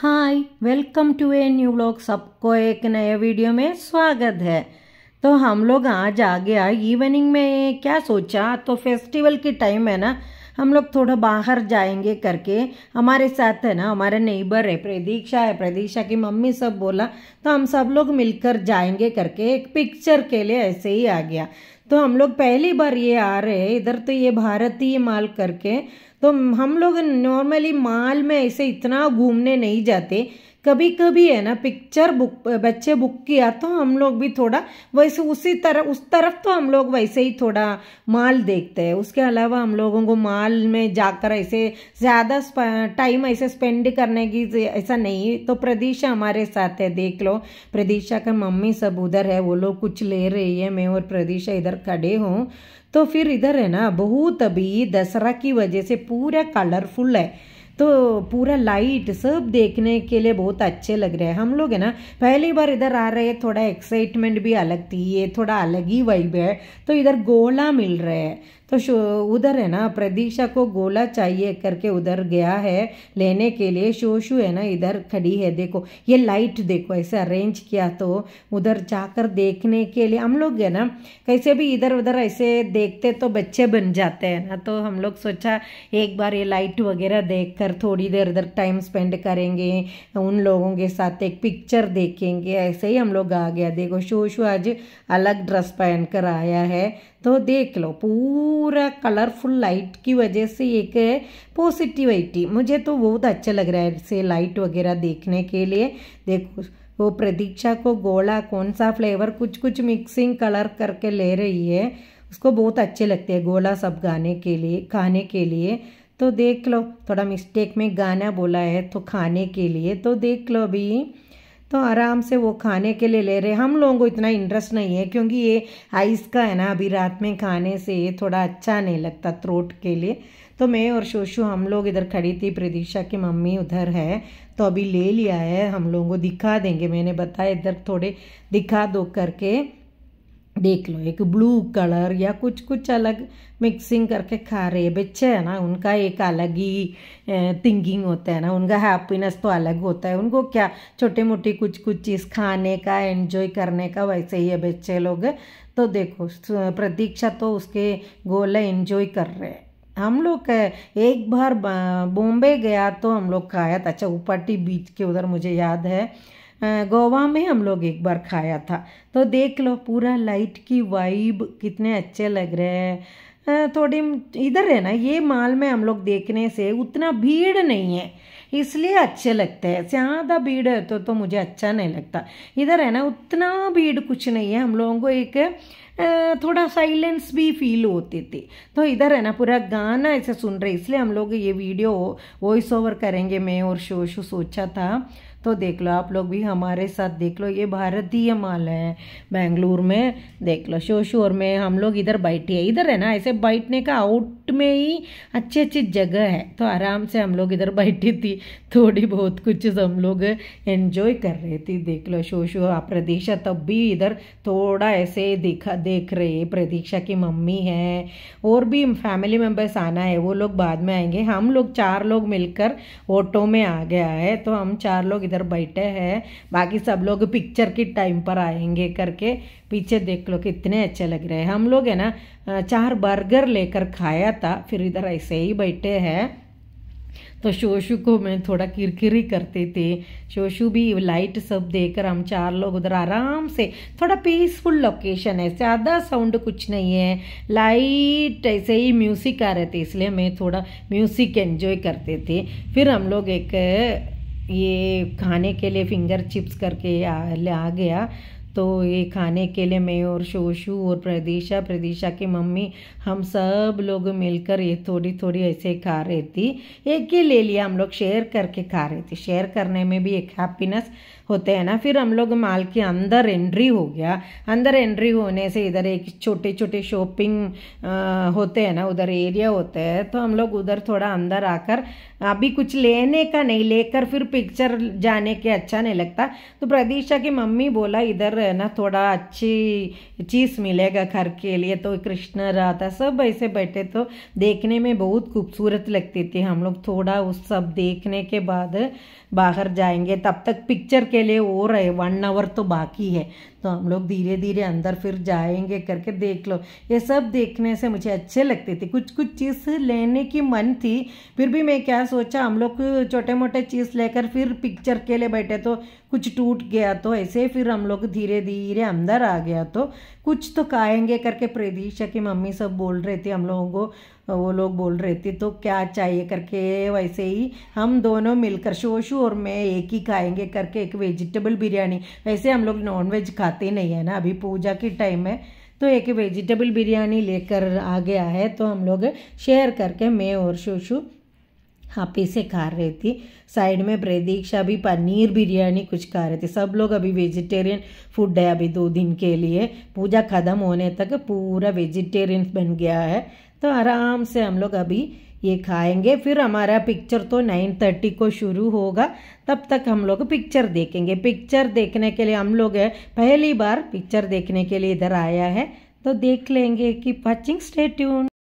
hi welcome to a new blog सबको एक नए वीडियो में स्वागत है तो हम लोग आज आ गया इवनिंग में क्या सोचा तो फेस्टिवल के टाइम है ना हम लोग थोड़ा बाहर जाएंगे करके हमारे साथ है ना हमारे नेबर है प्रदीक्षा है प्रदीक्षा की मम्मी सब बोला तो हम सब लोग मिलकर जाएंगे करके एक पिक्चर के लिए ऐसे ही आ गया तो हम लोग पहली बार ये आ रहे हैं इधर तो ये भारतीय माल करके तो हम लोग नॉर्मली माल में ऐसे इतना घूमने नहीं जाते कभी कभी है ना पिक्चर बुक बच्चे बुक किया तो हम लोग भी थोड़ा वैसे उसी तरह उस तरफ तो हम लोग वैसे ही थोड़ा माल देखते हैं उसके अलावा हम लोगों को माल में जाकर ऐसे ज़्यादा टाइम ऐसे स्पेंड करने की ऐसा नहीं तो प्रदीशा हमारे साथ है देख लो प्रदीशा का मम्मी सब उधर है वो लोग कुछ ले रही है मैं और प्रदीशा इधर खड़े हूँ तो फिर इधर है ना बहुत अभी दशहरा की वजह से पूरा कलरफुल है तो पूरा लाइट सब देखने के लिए बहुत अच्छे लग रहे हैं हम लोग है ना पहली बार इधर आ रहे हैं थोड़ा एक्साइटमेंट भी अलग थी ये थोड़ा अलग ही वाइब है तो इधर गोला मिल रहा है तो उधर है ना प्रदीक्षा को गोला चाहिए करके उधर गया है लेने के लिए शोशु है ना इधर खड़ी है देखो ये लाइट देखो ऐसे अरेंज किया तो उधर जाकर देखने के लिए हम लोग है ना कैसे भी इधर उधर ऐसे देखते तो बच्चे बन जाते हैं ना तो हम लोग सोचा एक बार ये लाइट वगैरह देख कर थोड़ी देर उधर टाइम स्पेंड करेंगे उन लोगों के साथ एक पिक्चर देखेंगे ऐसे ही हम लोग आ गया देखो शोशु आज अलग ड्रेस पहन कर आया है तो देख लो पूरा कलरफुल लाइट की वजह से एक पॉजिटिविटी मुझे तो बहुत अच्छा लग रहा है इसे लाइट वगैरह देखने के लिए देखो वो प्रतीक्षा को गोला कौन सा फ्लेवर कुछ कुछ मिक्सिंग कलर करके ले रही है उसको बहुत अच्छे लगते हैं गोला सब गाने के लिए खाने के लिए तो देख लो थोड़ा मिस्टेक में गाना बोला है तो खाने के लिए तो देख लो अभी तो आराम से वो खाने के लिए ले रहे हम लोगों को इतना इंटरेस्ट नहीं है क्योंकि ये आइस का है ना अभी रात में खाने से ये थोड़ा अच्छा नहीं लगता थ्रोट के लिए तो मैं और शोशु हम लोग इधर खड़ी थी प्रदीक्षा की मम्मी उधर है तो अभी ले लिया है हम लोगों को दिखा देंगे मैंने बताया इधर थोड़े दिखा दो करके देख लो एक ब्लू कलर या कुछ कुछ अलग मिक्सिंग करके खा रहे बच्चे है ना उनका एक अलग ही थिंकिंग होता है ना उनका हैप्पीनेस तो अलग होता है उनको क्या छोटे मोटे कुछ कुछ चीज़ खाने का एंजॉय करने का वैसे ही है बच्चे लोग तो देखो प्रतीक्षा तो उसके है एंजॉय कर रहे हैं हम लोग एक बार बॉम्बे गया तो हम लोग खाया था अच्छा ऊपाटी बीच के उधर मुझे याद है गोवा में हम लोग एक बार खाया था तो देख लो पूरा लाइट की वाइब कितने अच्छे लग रहे हैं थोड़ी इधर है ना ये माल में हम लोग देखने से उतना भीड़ नहीं है इसलिए अच्छे लगते हैं ज़्यादा भीड़ है तो तो मुझे अच्छा नहीं लगता इधर है ना उतना भीड़ कुछ नहीं है हम लोगों को एक थोड़ा साइलेंस भी फील होती थी तो इधर है ना पूरा गाना ऐसे सुन रहे इसलिए हम लोग ये वीडियो वॉइस ओवर करेंगे मैं और शो शो सोचा था तो देख लो आप लोग भी हमारे साथ देख लो ये भारतीय माल है बेंगलुरु में देख लो शोशोर में हम लोग इधर बैठे इधर है ना ऐसे बैठने का आउट में ही अच्छी अच्छी जगह है तो आराम से हम लोग इधर बैठी थी थोड़ी बहुत कुछ हम लोग एंजॉय कर रहे थे देख लो शो आप प्रतीक्षा तब भी इधर थोड़ा ऐसे देखा देख रहे प्रतीक्षा की मम्मी है और भी फैमिली मेम्बर्स आना है वो लोग बाद में आएंगे हम लोग चार लोग मिलकर ऑटो में आ गया है तो हम चार लोग इधर बैठे हैं बाकी सब लोग पिक्चर के टाइम पर आएंगे करके पीछे देख लो कितने अच्छे लग रहे हैं हम लोग है ना चार बर्गर लेकर खाया था था फिर इधर ऐसे ही बैठे हैं तो शोशु को मैं थोड़ा किरकिरी करती थी शोशु भी लाइट सब देकर हम चार लोग उधर आराम से थोड़ा पीसफुल लोकेशन है ज़्यादा साउंड कुछ नहीं है लाइट ऐसे ही म्यूज़िक आ रहे थे इसलिए मैं थोड़ा म्यूज़िक एंजॉय करते थे फिर हम लोग एक ये खाने के लिए फिंगर चिप्स करके आ, ले आ गया तो ये खाने के लिए मैं और शोशु और प्रदीशा प्रदीशा की मम्मी हम सब लोग मिलकर ये थोड़ी थोड़ी ऐसे खा रही थी एक ही ले लिया हम लोग शेयर करके खा रहे थे शेयर करने में भी एक हैप्पीनेस होते हैं ना फिर हम लोग माल के अंदर एंट्री हो गया अंदर एंट्री होने से इधर एक छोटे छोटे शॉपिंग होते हैं ना उधर एरिया होते हैं तो हम लोग उधर थोड़ा अंदर आकर अभी कुछ लेने का नहीं लेकर फिर पिक्चर जाने के अच्छा नहीं लगता तो प्रदीशा की मम्मी बोला इधर है ना थोड़ा अच्छी चीज़ मिलेगा घर के लिए तो कृष्ण राधा सब ऐसे बैठे तो देखने में बहुत खूबसूरत लगती थी हम लोग थोड़ा उस सब देखने के बाद बाहर जाएंगे तब तक पिक्चर के के लिए और है वन आवर तो बाकी है तो हम लोग धीरे धीरे अंदर फिर जाएंगे करके देख लो ये सब देखने से मुझे अच्छे लगते थे कुछ कुछ चीज़ लेने की मन थी फिर भी मैं क्या सोचा हम लोग छोटे मोटे चीज़ लेकर फिर पिक्चर के लिए बैठे तो कुछ टूट गया तो ऐसे फिर हम लोग धीरे धीरे अंदर आ गया तो कुछ तो खाएंगे करके प्रदीशा की मम्मी सब बोल रहे थे हम लोगों को वो लोग बोल रहे थे तो क्या चाहिए करके वैसे ही हम दोनों मिलकर शोशू और मैं एक ही खाएंगे करके एक वेजिटेबल बिरयानी वैसे हम लोग नॉन वेज खाते खाते नहीं है ना अभी पूजा की टाइम है तो एक वेजिटेबल बिरयानी लेकर आ गया है तो हम लोग शेयर करके मैं और शोशू हापी से खा रही थी साइड में प्रदीक्षा भी पनीर बिरयानी कुछ खा रहे थे सब लोग अभी वेजिटेरियन फूड है अभी दो दिन के लिए पूजा ख़त्म होने तक पूरा वेजिटेरियन बन गया है तो आराम से हम लोग अभी ये खाएंगे फिर हमारा पिक्चर तो नाइन थर्टी को शुरू होगा तब तक हम लोग पिक्चर देखेंगे पिक्चर देखने के लिए हम लोग पहली बार पिक्चर देखने के लिए इधर आया है तो देख लेंगे कि पचिंग स्टेट्यून